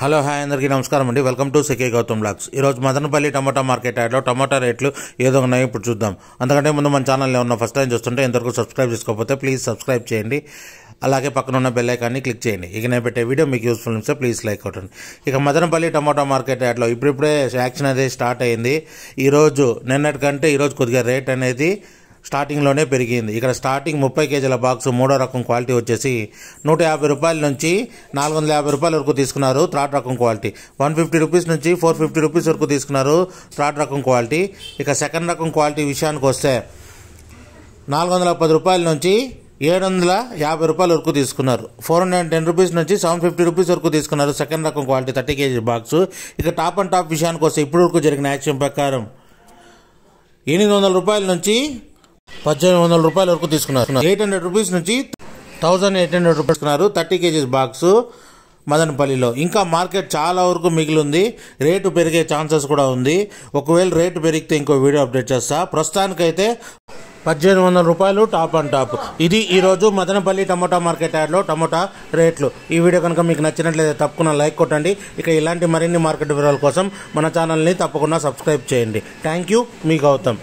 hello hi అందరికీ నమస్కారం అండి welcome to CK Gautam blogs ఈరోజు మదనపల్లి టమాటా మార్కెట్ యాడ్లో టమాటా రేట్లు ఏదో ఉన్నాయో ఇప్పుడు చూద్దాం అంతకంటే ముందు మన ఛానల్లో ఉన్న ఫస్ట్ టైం చూస్తుంటే ఇంతవరకు సబ్స్క్రైబ్ చేసుకోకపోతే ప్లీజ్ సబ్స్క్రైబ్ చేయండి అలాగే పక్కన ఉన్న బెల్లైకాన్ని క్లిక్ చేయండి ఇక నేను పెట్టే వీడియో మీకు యూస్ఫుల్ ఉంటే ప్లీజ్ లైక్ అవుతుంది ఇక మదనపల్లి టమాటా మార్కెట్ యాడ్లో ఇప్పుడిప్పుడే యాక్షన్ అనేది స్టార్ట్ అయింది ఈరోజు నిన్నటికంటే ఈరోజు కొద్దిగా రేట్ అనేది స్టార్టింగ్లోనే పెరిగింది ఇక్కడ స్టార్టింగ్ ముప్పై కేజీల బాక్స్ మూడో రకం క్వాలిటీ వచ్చేసి నూట యాభై రూపాయల నుంచి నాలుగు వందల రూపాయల వరకు తీసుకున్నారు థర్డ్ రకం క్వాలిటీ వన్ ఫిఫ్టీ రూపీస్ నుంచి ఫోర్ ఫిఫ్టీ రూపీస్ వరకు తీసుకున్నారు థర్డ్ రకం క్వాలిటీ ఇక సెకండ్ రకం క్వాలిటీ విషయానికి వస్తే నాలుగు వందల పది రూపాయల నుంచి ఏడు వందల యాభై రూపాయల వరకు తీసుకున్నారు four hundred and ten rupees నుంచి సెవెన్ ఫిఫ్టీ రూపీస్ వరకు తీసుకున్నారు సెకండ్ రకం క్వాలిటీ థర్టీ కేజీ బాక్స్ ఇక టాప్ అండ్ టాప్ విషయానికి వస్తే ఇప్పటి వరకు జరిగిన యాక్షన్ ప్రకారం ఎనిమిది వందల రూపాయల నుంచి పద్దెనిమిది వందల రూపాయల వరకు తీసుకున్నారు ఎయిట్ హండ్రెడ్ రూపీస్ నుంచి థౌజండ్ ఎయిట్ హండ్రెడ్ రూపీస్ తీసుకున్నారు థర్టీ కేజీస్ బాక్స్ మదనపల్లిలో ఇంకా మార్కెట్ చాలా వరకు మిగిలింది రేటు పెరిగే ఛాన్సెస్ కూడా ఉంది ఒకవేళ రేటు పెరిగితే ఇంకో వీడియో అప్డేట్ చేస్తా ప్రస్తుతానికైతే పద్దెనిమిది వందల రూపాయలు టాప్ అండ్ టాప్ ఇది ఈరోజు మదనపల్లి టమోటా మార్కెట్ యాడ్లో టమోటా రేట్లు ఈ వీడియో కనుక మీకు నచ్చినట్లయితే తప్పకుండా లైక్ కొట్టండి ఇక ఇలాంటి మరిన్ని మార్కెట్ వివరాల కోసం మన ఛానల్ని తప్పకుండా సబ్స్క్రైబ్ చేయండి థ్యాంక్ యూ మీ గౌతమ్